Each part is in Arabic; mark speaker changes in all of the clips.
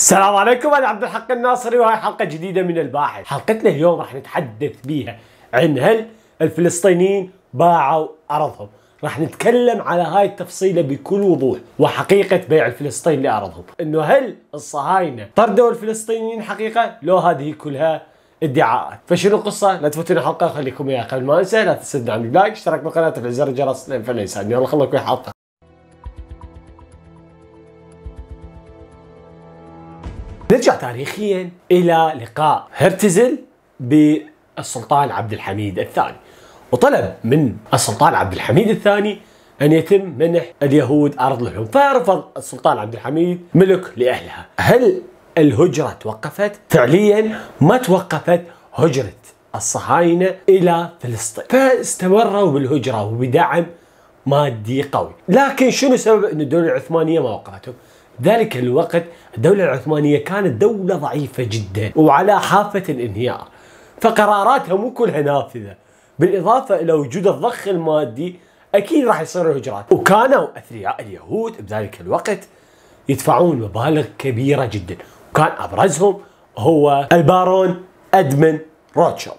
Speaker 1: السلام عليكم انا عبد الحق الناصري وهي حلقه جديده من الباحث، حلقتنا اليوم راح نتحدث بيها عن هل الفلسطينيين باعوا ارضهم، راح نتكلم على هاي التفصيله بكل وضوح وحقيقه بيع الفلسطين لارضهم، انه هل الصهاينه طردوا الفلسطينيين حقيقه؟ لو هذه كلها ادعاءات، فشنو القصه؟ لا تفوتون الحلقه خليكم وياها قبل ما انسى لا تنسى تدعمني اللايك، اشتراك بالقناه وتفعيل زر الجرس لين فلا يسعدني يلا خلوكم الحلقه. نرجع تاريخيا إلى لقاء هرتزل بالسلطان عبد الحميد الثاني وطلب من السلطان عبد الحميد الثاني أن يتم منح اليهود أرض لهم فرفض السلطان عبد الحميد ملك لأهلها هل الهجرة توقفت؟ فعليا ما توقفت هجرة الصهاينة إلى فلسطين فاستمروا بالهجرة وبدعم مادي قوي لكن شنو سبب أن الدولة العثمانية ما وقفتهم؟ ذلك الوقت الدولة العثمانية كانت دولة ضعيفة جدا وعلى حافة الانهيار فقراراتها مو كلها نافذة بالإضافة إلى وجود الضخ المادي أكيد راح يصير هجرات وكانوا أثرياء اليهود بذلك الوقت يدفعون مبالغ كبيرة جدا وكان أبرزهم هو البارون أدمن روتشيلد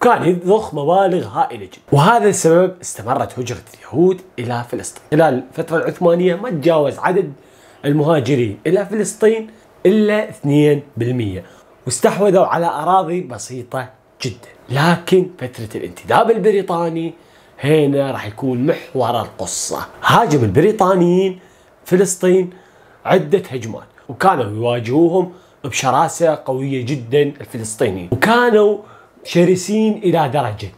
Speaker 1: كان يضخ مبالغ هائلة جدا وهذا السبب استمرت هجرة اليهود إلى فلسطين خلال الفترة العثمانية ما تجاوز عدد المهاجرين إلى فلسطين إلا 2% واستحوذوا على أراضي بسيطة جدا لكن فترة الانتداب البريطاني هنا راح يكون محور القصة هاجم البريطانيين فلسطين عدة هجمات وكانوا يواجهوهم بشراسة قوية جدا الفلسطينيين وكانوا شرسين إلى درجة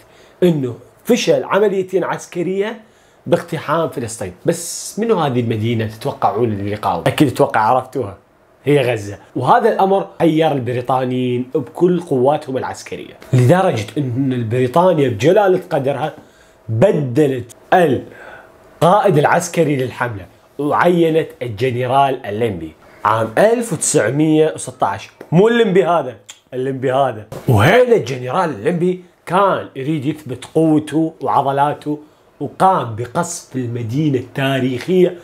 Speaker 1: أنه فشل عمليتين عسكرية باقتحام فلسطين بس منو هذه المدينة تتوقعون اللي قاوم أكيد أتوقع عرفتوها هي غزة وهذا الأمر حير البريطانيين بكل قواتهم العسكرية لدرجة أن البريطانيا بجلالة قدرها بدلت القائد العسكري للحملة وعينت الجنرال اللمبي عام 1916 مو اللمبي هذا اللمبي هذا وهذا الجنرال اللمبي كان يريد يثبت قوته وعضلاته وقام بقصف المدينة التاريخية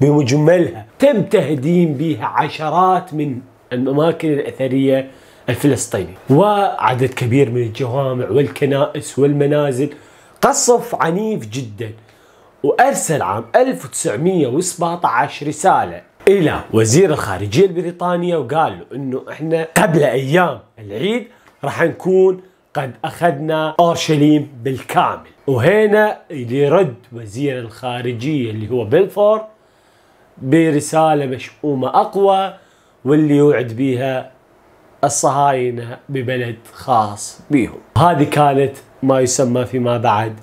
Speaker 1: بمجملها تم تهديم بها عشرات من الأماكن الأثرية الفلسطينية وعدد كبير من الجوامع والكنائس والمنازل قصف عنيف جدا وأرسل عام 1917 رسالة إلى وزير الخارجية البريطانية وقال له أنه إحنا قبل أيام العيد راح نكون قد أخذنا أورشليم بالكامل وهنا يرد وزير الخارجية اللي هو بلفور برسالة مشؤومة أقوى واللي يوعد بها الصهاينة ببلد خاص بيهم هذه كانت ما يسمى فيما بعد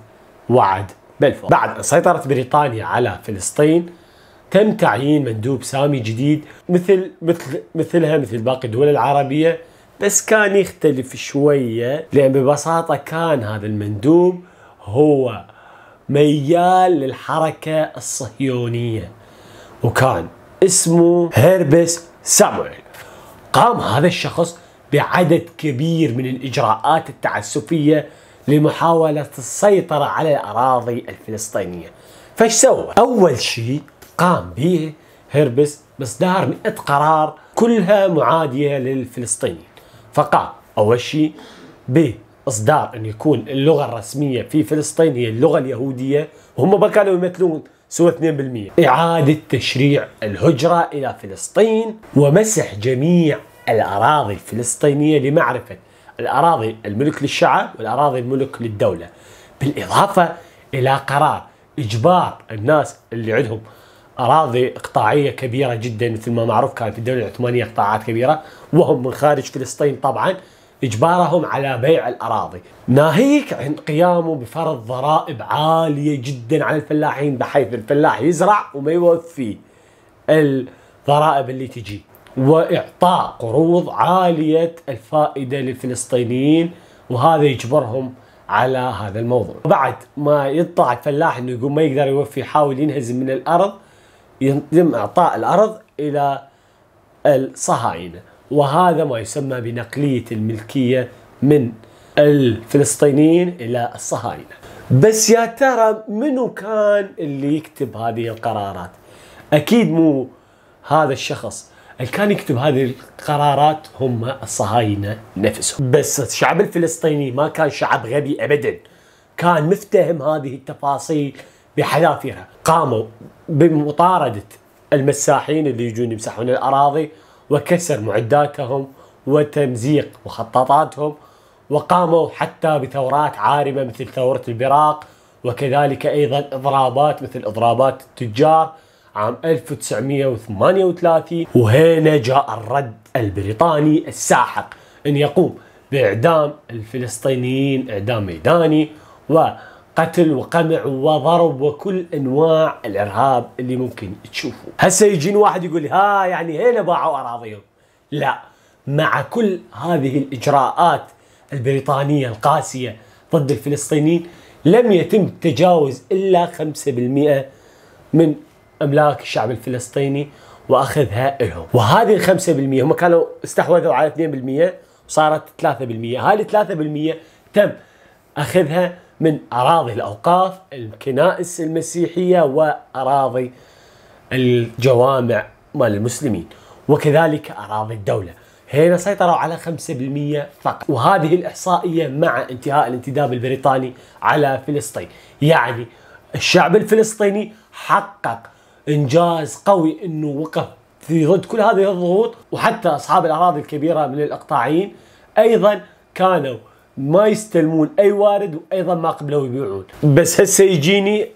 Speaker 1: وعد بلفور بعد سيطرة بريطانيا على فلسطين تم تعيين مندوب سامي جديد مثل مثل مثلها مثل باقي الدول العربية بس كان يختلف شوية لأن ببساطة كان هذا المندوب هو ميال للحركة الصهيونية وكان اسمه هيربس سامويل قام هذا الشخص بعدد كبير من الإجراءات التعسفية لمحاولة السيطرة على الأراضي الفلسطينية فايش سوى؟ أول شيء قام به هربس بإصدار 100 قرار كلها معادية للفلسطينيين فقام أول شيء ب اصدار ان يكون اللغه الرسميه في فلسطين هي اللغه اليهوديه وهم ما كانوا يمثلون سوى 2% إعادة تشريع الهجرة إلى فلسطين ومسح جميع الأراضي الفلسطينية لمعرفة الأراضي الملك للشعب والأراضي الملك للدولة بالإضافة إلى قرار إجبار الناس اللي عندهم أراضي إقطاعية كبيرة جدا مثل ما معروف كان في الدولة العثمانية إقطاعات كبيرة وهم من خارج فلسطين طبعا إجبارهم على بيع الأراضي ناهيك عن قيامه بفرض ضرائب عالية جدا على الفلاحين بحيث الفلاح يزرع وما يوفي الضرائب اللي تجي وإعطاء قروض عالية الفائدة للفلسطينيين وهذا يجبرهم على هذا الموضوع بعد ما يطلع الفلاح انه يقول ما يقدر يوفي يحاول ينهزم من الارض يتم اعطاء الارض الى الصهاينه وهذا ما يسمى بنقلية الملكية من الفلسطينيين إلى الصهاينة بس يا ترى منو كان اللي يكتب هذه القرارات أكيد مو هذا الشخص اللي كان يكتب هذه القرارات هم الصهاينة نفسهم بس الشعب الفلسطيني ما كان شعب غبي أبدا كان مفتهم هذه التفاصيل بحذافيرها قاموا بمطاردة المساحين اللي يجون يمسحون الأراضي وكسر معداتهم وتمزيق مخططاتهم وقاموا حتى بثورات عارمة مثل ثورة البراق وكذلك أيضا إضرابات مثل إضرابات التجار عام 1938 وهنا جاء الرد البريطاني الساحق أن يقوم بإعدام الفلسطينيين إعدام ميداني و قتل وقمع وضرب وكل انواع الارهاب اللي ممكن تشوفه هسه يجين واحد يقول ها يعني هنا باعوا اراضيهم لا مع كل هذه الاجراءات البريطانيه القاسيه ضد الفلسطينيين لم يتم تجاوز الا 5% من املاك الشعب الفلسطيني واخذها لهم وهذه ال 5% هم كانوا استحوذوا على 2% وصارت 3% هذه 3% تم اخذها من أراضي الأوقاف الكنائس المسيحية وأراضي الجوامع مال المسلمين وكذلك أراضي الدولة هنا سيطروا على 5% فقط وهذه الإحصائية مع انتهاء الانتداب البريطاني على فلسطين يعني الشعب الفلسطيني حقق إنجاز قوي أنه وقف في ضد كل هذه الضغوط وحتى أصحاب الأراضي الكبيرة من الإقطاعيين أيضا كانوا ما يستلمون اي وارد وايضا ما قبلوا يبيعون بس هسه يجيني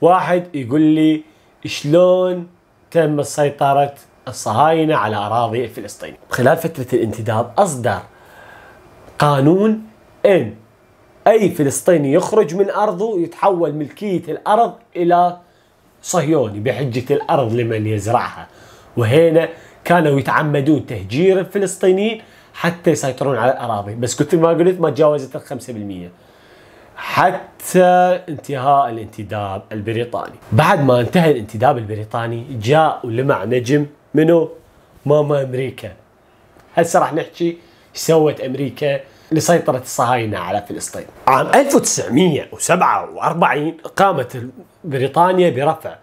Speaker 1: واحد يقول لي شلون تم سيطرة الصهاينة على أراضي فلسطين خلال فترة الانتداب أصدر قانون أن أي فلسطيني يخرج من أرضه يتحول ملكية الأرض إلى صهيوني بحجة الأرض لمن يزرعها وهنا كانوا يتعمدون تهجير الفلسطينيين حتى يسيطرون على الاراضي بس كنت ما قلت ما تجاوزت ال 5% حتى انتهاء الانتداب البريطاني بعد ما انتهى الانتداب البريطاني جاء ولمع نجم منو ماما امريكا هسه راح نحكي سوت امريكا لسيطرة الصهاينة على فلسطين عام 1947 قامت بريطانيا برفع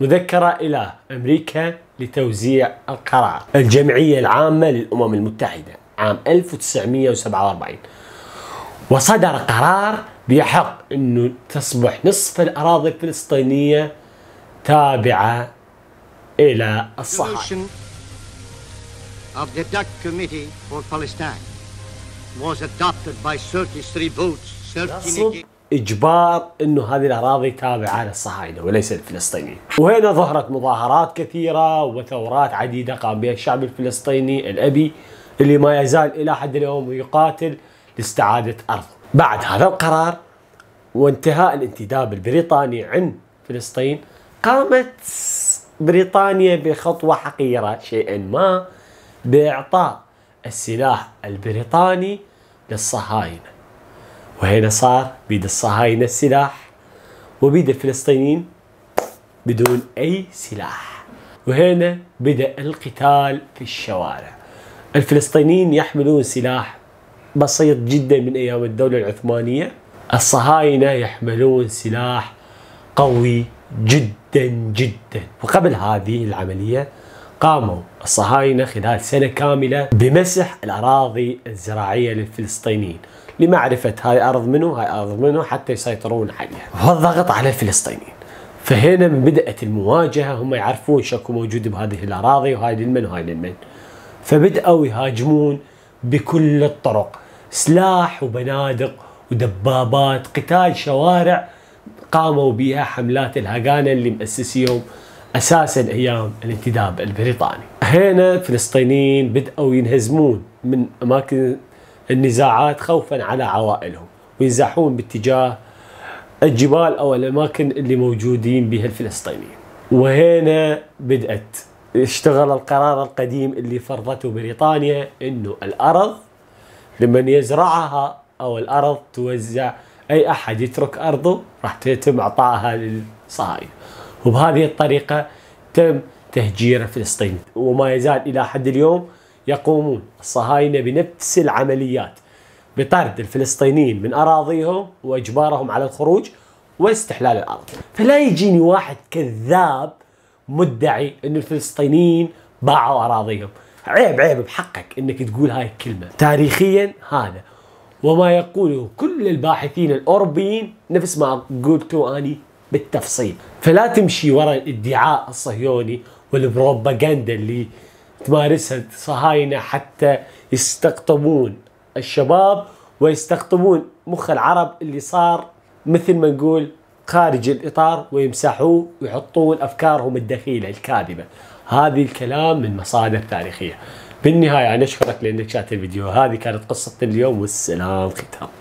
Speaker 1: مذكرة إلى أمريكا لتوزيع القرار الجمعية العامة للأمم المتحدة عام 1947 وصدر قرار بحق انه تصبح نصف الاراضي الفلسطينيه تابعه الى الصحراء. of the Dutch Committee for Palestine was adopted by 33 votes. 13 اجبار انه هذه الاراضي تابعه للصهاينه وليس الفلسطينيين. وهنا ظهرت مظاهرات كثيره وثورات عديده قام بها الشعب الفلسطيني الابي اللي ما يزال إلى حد اليوم يقاتل لاستعادة أرضه بعد هذا القرار وانتهاء الانتداب البريطاني عن فلسطين قامت بريطانيا بخطوة حقيرة شيئا ما بإعطاء السلاح البريطاني للصهاينة وهنا صار بيد الصهاينة السلاح وبيد الفلسطينيين بدون أي سلاح وهنا بدأ القتال في الشوارع الفلسطينيين يحملون سلاح بسيط جدا من ايام الدوله العثمانيه الصهاينه يحملون سلاح قوي جدا جدا وقبل هذه العمليه قاموا الصهاينه خلال سنه كامله بمسح الاراضي الزراعيه للفلسطينيين لمعرفه هاي ارض منو هاي ارض منو حتى يسيطرون عليها والضغط على الفلسطينيين فهنا من بدات المواجهه هم يعرفون شكو موجود بهذه الاراضي وهاي للمن وهاي للمن فبدأوا يهاجمون بكل الطرق سلاح وبنادق ودبابات قتال شوارع قاموا بها حملات الهجانة اللي مؤسسيهم أساسا أيام الانتداب البريطاني هنا الفلسطينيين بدأوا ينهزمون من أماكن النزاعات خوفا على عوائلهم وينزحون باتجاه الجبال أو الأماكن اللي موجودين بها الفلسطينيين وهنا بدأت اشتغل القرار القديم اللي فرضته بريطانيا انه الارض لمن يزرعها او الارض توزع اي احد يترك ارضه راح يتم اعطائها للصهاينه وبهذه الطريقه تم تهجير فلسطين وما يزال الى حد اليوم يقومون الصهاينه بنفس العمليات بطرد الفلسطينيين من اراضيهم واجبارهم على الخروج واستحلال الارض فلا يجيني واحد كذاب مدعي انه الفلسطينيين باعوا اراضيهم عيب عيب بحقك انك تقول هاي الكلمه تاريخيا هذا وما يقوله كل الباحثين الاوروبيين نفس ما قلته اني بالتفصيل فلا تمشي وراء الادعاء الصهيوني والبروباغندا اللي تمارسها الصهاينه حتى يستقطبون الشباب ويستقطبون مخ العرب اللي صار مثل ما نقول خارج الإطار ويمسحوه ويحطون أفكارهم الدخيلة الكاذبة هذه الكلام من مصادر تاريخية بالنهاية أنا أشكرك لأنك شاهدت الفيديو هذه كانت قصة اليوم والسلام ختام